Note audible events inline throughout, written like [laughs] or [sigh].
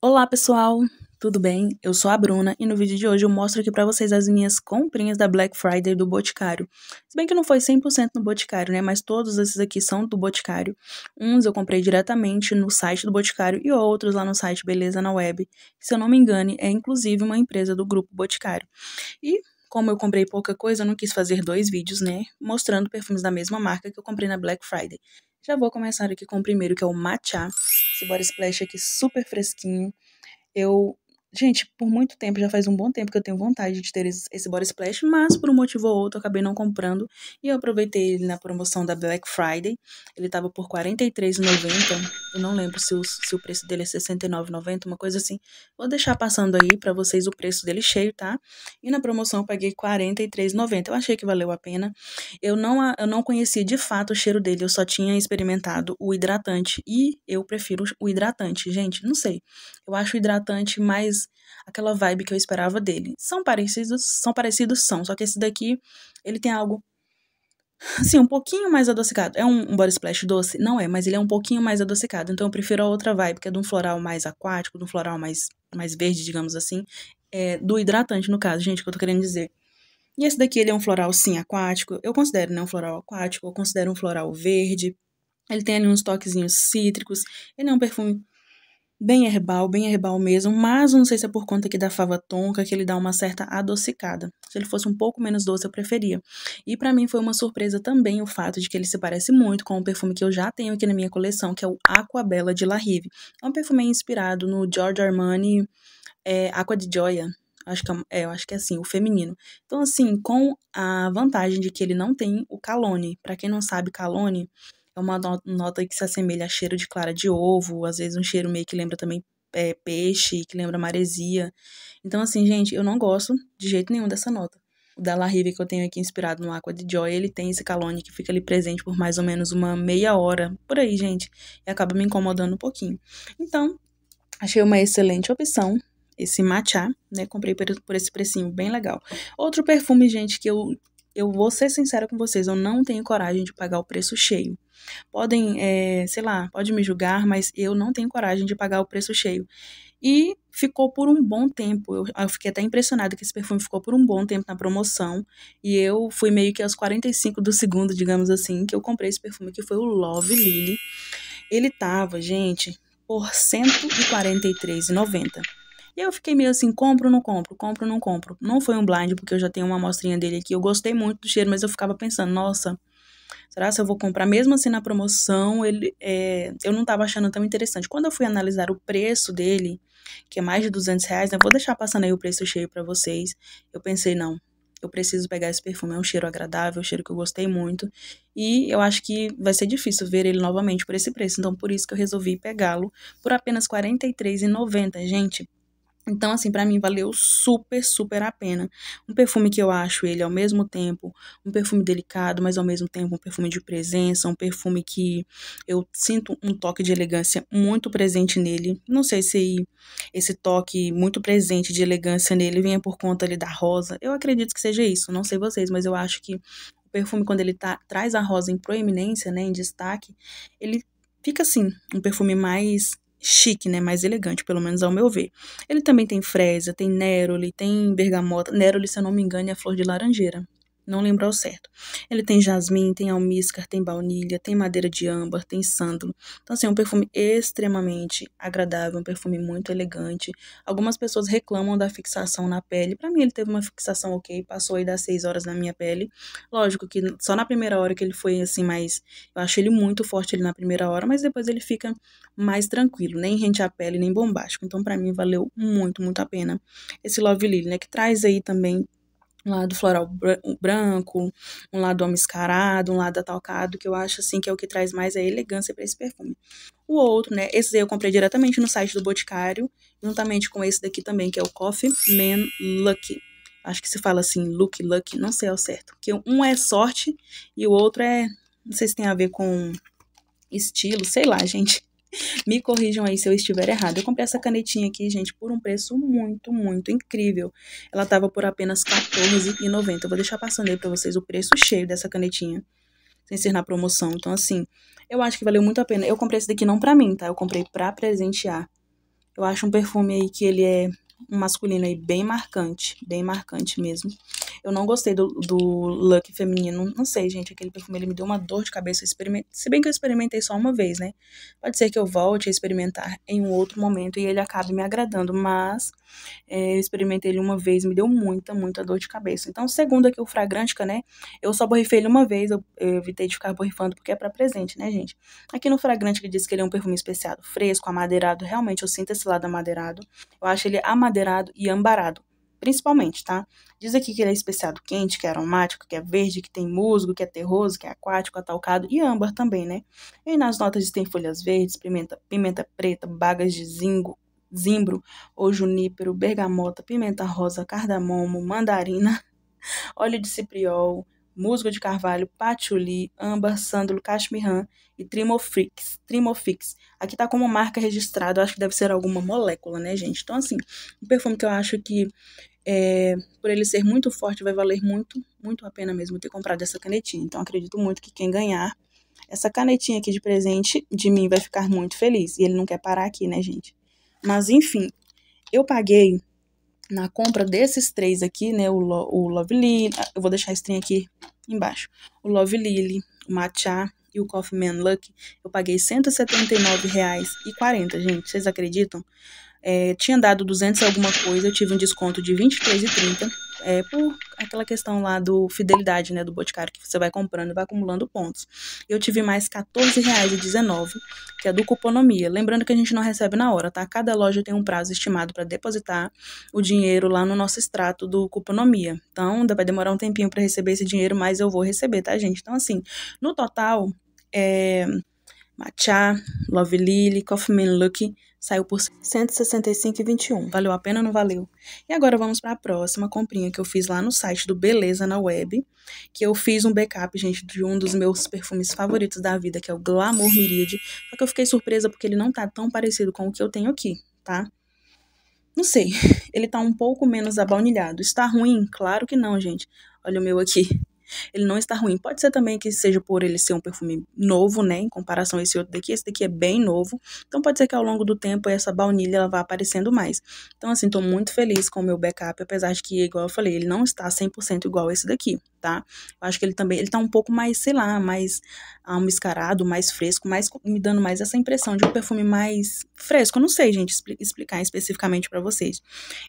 Olá pessoal, tudo bem? Eu sou a Bruna e no vídeo de hoje eu mostro aqui para vocês as minhas comprinhas da Black Friday do Boticário. Se bem que não foi 100% no Boticário, né? Mas todos esses aqui são do Boticário. Uns eu comprei diretamente no site do Boticário e outros lá no site Beleza na Web. Se eu não me engane, é inclusive uma empresa do grupo Boticário. E como eu comprei pouca coisa, eu não quis fazer dois vídeos, né? Mostrando perfumes da mesma marca que eu comprei na Black Friday. Já vou começar aqui com o primeiro, que é o matcha. Esse body splash aqui super fresquinho. Eu Gente, por muito tempo, já faz um bom tempo que eu tenho vontade de ter esse body splash, mas por um motivo ou outro eu acabei não comprando e eu aproveitei ele na promoção da Black Friday. Ele tava por R$ 43,90. Eu não lembro se o, se o preço dele é R$ 69,90, uma coisa assim. Vou deixar passando aí para vocês o preço dele cheio, tá? E na promoção eu paguei R$ 43,90. Eu achei que valeu a pena. Eu não, eu não conhecia de fato o cheiro dele, eu só tinha experimentado o hidratante e eu prefiro o hidratante. Gente, não sei. Eu acho o hidratante mais aquela vibe que eu esperava dele. São parecidos, são parecidos, são, só que esse daqui, ele tem algo assim, um pouquinho mais adocicado. É um, um body splash doce? Não é, mas ele é um pouquinho mais adocicado. Então eu prefiro a outra vibe, que é de um floral mais aquático, de um floral mais, mais verde, digamos assim. É, do hidratante, no caso, gente, que eu tô querendo dizer. E esse daqui, ele é um floral, sim, aquático. Eu considero, né, um floral aquático. Eu considero um floral verde. Ele tem ali uns toquezinhos cítricos. Ele é um perfume bem herbal, bem herbal mesmo, mas não sei se é por conta que da fava tonka que ele dá uma certa adocicada. Se ele fosse um pouco menos doce, eu preferia. E para mim foi uma surpresa também o fato de que ele se parece muito com um perfume que eu já tenho aqui na minha coleção, que é o Aquabella de La Rive. É um perfume inspirado no Giorgio Armani é, Aqua de Gioia Acho que é, é, eu acho que é assim, o feminino. Então, assim, com a vantagem de que ele não tem o calone. Para quem não sabe, calone é uma nota que se assemelha a cheiro de clara de ovo, às vezes um cheiro meio que lembra também é, peixe, que lembra maresia. Então, assim, gente, eu não gosto de jeito nenhum dessa nota. O Della Riva que eu tenho aqui inspirado no Aqua de Joy, ele tem esse calone que fica ali presente por mais ou menos uma meia hora, por aí, gente, e acaba me incomodando um pouquinho. Então, achei uma excelente opção esse matcha, né? Comprei por esse precinho bem legal. Outro perfume, gente, que eu eu vou ser sincera com vocês, eu não tenho coragem de pagar o preço cheio. Podem, é, sei lá, pode me julgar, mas eu não tenho coragem de pagar o preço cheio. E ficou por um bom tempo. Eu, eu fiquei até impressionada que esse perfume ficou por um bom tempo na promoção. E eu fui meio que aos 45 do segundo, digamos assim, que eu comprei esse perfume, que foi o Love Lily. Ele tava, gente, por R$ e eu fiquei meio assim, compro, não compro, compro, não compro. Não foi um blind, porque eu já tenho uma amostrinha dele aqui. Eu gostei muito do cheiro, mas eu ficava pensando, nossa, será se eu vou comprar? Mesmo assim, na promoção, ele, é, eu não estava achando tão interessante. Quando eu fui analisar o preço dele, que é mais de 200 reais, né? Vou deixar passando aí o preço cheio para vocês. Eu pensei, não, eu preciso pegar esse perfume. É um cheiro agradável, é um cheiro que eu gostei muito. E eu acho que vai ser difícil ver ele novamente por esse preço. Então, por isso que eu resolvi pegá-lo por apenas R$43,90, gente. Então, assim, para mim valeu super, super a pena. Um perfume que eu acho ele ao mesmo tempo um perfume delicado, mas ao mesmo tempo um perfume de presença, um perfume que eu sinto um toque de elegância muito presente nele. Não sei se esse toque muito presente de elegância nele venha por conta ali da rosa. Eu acredito que seja isso, não sei vocês, mas eu acho que o perfume quando ele tá, traz a rosa em proeminência, né, em destaque, ele fica assim, um perfume mais chique, né, mais elegante, pelo menos ao meu ver. Ele também tem fresa, tem neroli tem bergamota. neroli se eu não me engano, é a flor de laranjeira não lembro ao certo. Ele tem jasmim, tem almíscar, tem baunilha, tem madeira de âmbar, tem sândalo. Então, assim, é um perfume extremamente agradável, um perfume muito elegante. Algumas pessoas reclamam da fixação na pele. Para mim, ele teve uma fixação ok, passou aí das 6 horas na minha pele. Lógico que só na primeira hora que ele foi assim, mais. Eu achei ele muito forte ele na primeira hora, mas depois ele fica mais tranquilo, nem rente à pele, nem bombástico. Então, para mim, valeu muito, muito a pena esse Love Lily, né? Que traz aí também um lado floral branco, um lado amiscarado, um lado atalcado, que eu acho assim que é o que traz mais a elegância para esse perfume. O outro, né, esse daí eu comprei diretamente no site do Boticário, juntamente com esse daqui também, que é o Coffee Man Lucky. Acho que se fala assim, look lucky, não sei ao certo, que um é sorte e o outro é, não sei se tem a ver com estilo, sei lá, gente. Me corrijam aí se eu estiver errado. Eu comprei essa canetinha aqui, gente, por um preço muito, muito incrível. Ela tava por apenas R$14,90. Eu vou deixar passando aí pra vocês o preço cheio dessa canetinha. Sem ser na promoção. Então, assim, eu acho que valeu muito a pena. Eu comprei esse daqui não pra mim, tá? Eu comprei pra presentear. Eu acho um perfume aí que ele é um masculino aí bem marcante, bem marcante mesmo. Eu não gostei do, do look feminino, não sei, gente, aquele perfume ele me deu uma dor de cabeça, se bem que eu experimentei só uma vez, né? Pode ser que eu volte a experimentar em um outro momento e ele acabe me agradando, mas é, eu experimentei ele uma vez, me deu muita, muita dor de cabeça. Então, segundo aqui o Fragrantica, né, eu só borrifei ele uma vez, eu, eu evitei de ficar borrifando porque é para presente, né, gente? Aqui no Fragrantica diz que ele é um perfume especiado, fresco, amadeirado, realmente eu sinto esse lado amadeirado. Eu acho ele amadeirado amadeirado e ambarado, principalmente, tá? Diz aqui que ele é especiado quente, que é aromático, que é verde, que tem musgo, que é terroso, que é aquático, atalcado e âmbar também, né? E nas notas tem folhas verdes, pimenta, pimenta preta, bagas de zingo, zimbro ou junípero, bergamota, pimenta rosa, cardamomo, mandarina, [laughs] óleo de cipriol, musgo de carvalho, patchouli, Amba, sândalo, cashmiran e trimofix. Trimofix. Aqui tá como marca registrada, acho que deve ser alguma molécula, né, gente? Então, assim, um perfume que eu acho que, é, por ele ser muito forte, vai valer muito, muito a pena mesmo ter comprado essa canetinha. Então, acredito muito que quem ganhar essa canetinha aqui de presente de mim vai ficar muito feliz. E ele não quer parar aqui, né, gente? Mas, enfim, eu paguei na compra desses três aqui, né? O, Lo, o Love Lily, ah, eu vou deixar esse trem aqui embaixo. O Love Lily, o Matcha e o Coffee Man Luck, eu paguei R$ 179,40, gente. Vocês acreditam? É, tinha dado 200 e alguma coisa, eu tive um desconto de R$ 23,30 é, por aquela questão lá do fidelidade, né, do Boticário, que você vai comprando e vai acumulando pontos. Eu tive mais R$14,19, que é do Cuponomia. Lembrando que a gente não recebe na hora, tá? Cada loja tem um prazo estimado para depositar o dinheiro lá no nosso extrato do Cuponomia. Então, vai demorar um tempinho para receber esse dinheiro, mas eu vou receber, tá, gente? Então, assim, no total, é... Matcha, Love Lily, Coffee Man Lucky saiu por 165,21. Valeu a pena ou não valeu? E agora vamos para a próxima comprinha que eu fiz lá no site do Beleza na Web, que eu fiz um backup, gente, de um dos meus perfumes favoritos da vida, que é o Glamour Miride. Só que eu fiquei surpresa porque ele não tá tão parecido com o que eu tenho aqui, tá? Não sei, [laughs] ele tá um pouco menos abaunilhado. Está ruim? Claro que não, gente. Olha o meu aqui. Ele não está ruim. Pode ser também que seja por ele ser um perfume novo, né? Em comparação a esse outro daqui. Esse daqui é bem novo. Então pode ser que ao longo do tempo essa baunilha ela vá aparecendo mais. Então assim, estou muito feliz com o meu backup, apesar de que, igual eu falei, ele não está 100% igual a esse daqui tá? Eu acho que ele também, ele tá um pouco mais, sei lá, mais almiscarado, mais fresco, mais me dando mais essa impressão de um perfume mais fresco. Eu não sei, gente, expl explicar especificamente para vocês.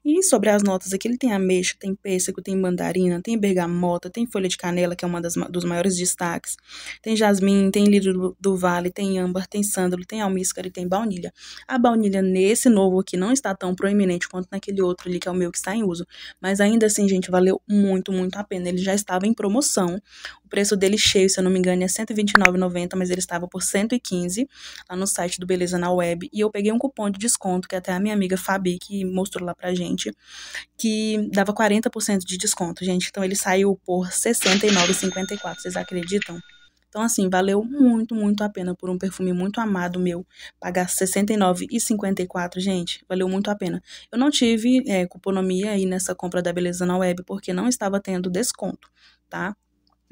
E sobre as notas aqui, ele tem ameixa, tem pêssego, tem mandarina, tem bergamota, tem folha de canela, que é uma das dos maiores destaques. Tem jasmim, tem lírio do, do vale, tem âmbar, tem sândalo, tem almíscar e tem baunilha. A baunilha nesse novo aqui não está tão proeminente quanto naquele outro ali que é o meu que está em uso, mas ainda assim, gente, valeu muito, muito a pena. Ele já está estava em promoção. O preço dele cheio, se eu não me engano, é 129,90, mas ele estava por 115 lá no site do Beleza na Web. E eu peguei um cupom de desconto que até a minha amiga Fabi que mostrou lá pra gente, que dava 40% de desconto, gente. Então ele saiu por 69,54. Vocês acreditam? Então, assim, valeu muito, muito a pena por um perfume muito amado meu. Pagar R$69,54, gente, valeu muito a pena. Eu não tive é, cuponomia aí nessa compra da Beleza na Web, porque não estava tendo desconto tá?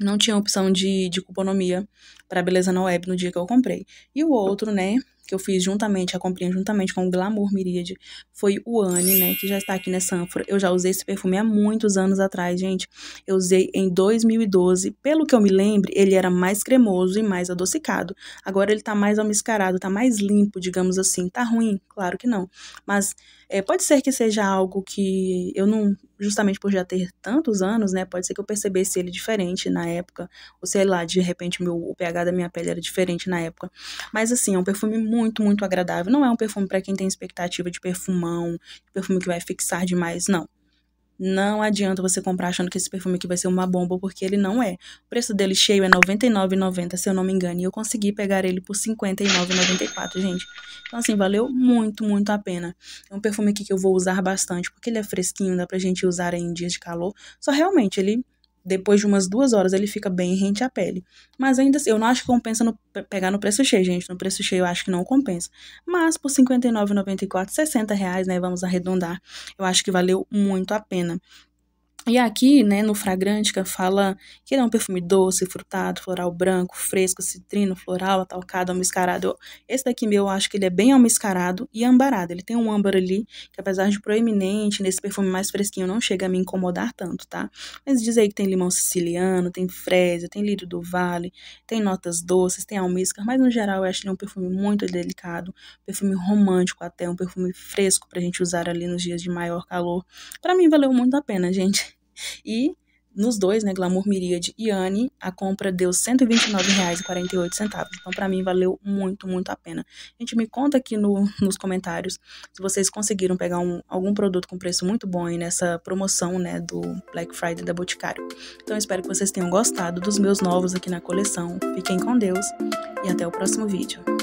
Não tinha opção de, de cuponomia para beleza na web no dia que eu comprei. E o outro, né, que eu fiz juntamente, a comprei juntamente com o Glamour Miríade, foi o Anne, né, que já está aqui nessa ânfora. Eu já usei esse perfume há muitos anos atrás, gente. Eu usei em 2012. Pelo que eu me lembro, ele era mais cremoso e mais adocicado. Agora ele tá mais almiscarado, tá mais limpo, digamos assim. Tá ruim? Claro que não. Mas é, pode ser que seja algo que eu não, justamente por já ter tantos anos, né, pode ser que eu percebesse ele diferente na época, ou sei lá, de repente meu, o pH da minha pele era diferente na época. Mas assim, é um perfume muito, muito agradável. Não é um perfume para quem tem expectativa de perfumão, perfume que vai fixar demais, não. Não adianta você comprar achando que esse perfume aqui vai ser uma bomba, porque ele não é. O preço dele cheio é R$ 99,90, se eu não me engano, e eu consegui pegar ele por R$ 59,94, gente. Então, assim, valeu muito, muito a pena. É um perfume aqui que eu vou usar bastante, porque ele é fresquinho, dá pra gente usar em dias de calor. Só realmente, ele depois de umas duas horas ele fica bem rente à pele. Mas ainda assim, eu não acho que compensa no, pegar no preço cheio, gente. No preço cheio eu acho que não compensa. Mas por R$59,94, 59,94, reais, né? Vamos arredondar. Eu acho que valeu muito a pena. E aqui, né, no Fragrântica, fala que ele é um perfume doce, frutado, floral branco, fresco, citrino, floral, atalcado, almiscarado. Esse daqui meu, eu acho que ele é bem almiscarado e ambarado. Ele tem um âmbar ali, que apesar de proeminente, nesse perfume mais fresquinho, não chega a me incomodar tanto, tá? Mas diz aí que tem limão siciliano, tem fresa, tem lírio do vale, tem notas doces, tem almíscar, mas no geral eu acho ele um perfume muito delicado, perfume romântico até, um perfume fresco pra gente usar ali nos dias de maior calor. Para mim valeu muito a pena, gente. E nos dois, né, Glamour Miríade e Anne, a compra deu R$ 129,48. Então, para mim, valeu muito, muito a pena. Gente, me conta aqui no, nos comentários se vocês conseguiram pegar um, algum produto com preço muito bom aí nessa promoção, né, do Black Friday da Boticário. Então, espero que vocês tenham gostado dos meus novos aqui na coleção. Fiquem com Deus e até o próximo vídeo.